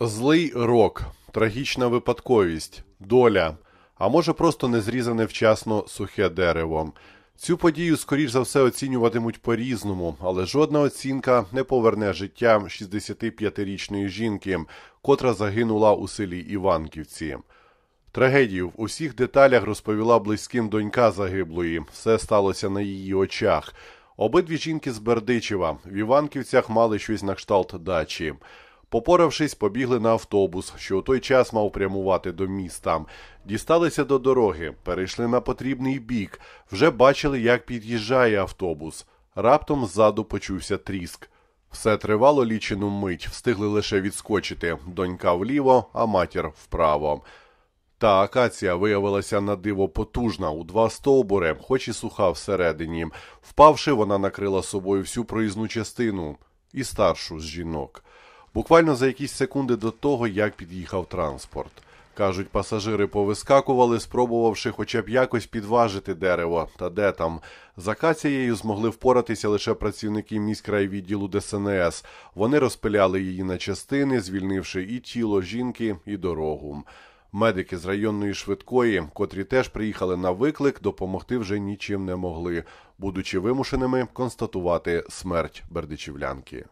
Злий рок, трагічна випадковість, доля, а може просто незрізане вчасно сухе дерево. Цю подію, скоріш за все, оцінюватимуть по-різному, але жодна оцінка не поверне життя 65-річної жінки, котра загинула у селі Іванківці. Трагедію в усіх деталях розповіла близьким донька загиблої. Все сталося на її очах. Обидві жінки з Бердичева в Іванківцях мали щось на кшталт дачі. Попоравшись, побігли на автобус, що у той час мав прямувати до міста. Дісталися до дороги, перейшли на потрібний бік, вже бачили, як під'їжджає автобус. Раптом ззаду почувся тріск. Все тривало лічену мить, встигли лише відскочити донька вліво, а матір вправо. Та акація виявилася на диво потужна у два стовбури, хоч і суха всередині. Впавши, вона накрила собою всю проїзну частину і старшу з жінок. Буквально за якісь секунди до того, як під'їхав транспорт. Кажуть, пасажири повискакували, спробувавши хоча б якось підважити дерево. Та де там? за кацією змогли впоратися лише працівники міськрайвідділу ДСНС. Вони розпиляли її на частини, звільнивши і тіло жінки, і дорогу. Медики з районної швидкої, котрі теж приїхали на виклик, допомогти вже нічим не могли, будучи вимушеними констатувати смерть бердичівлянки.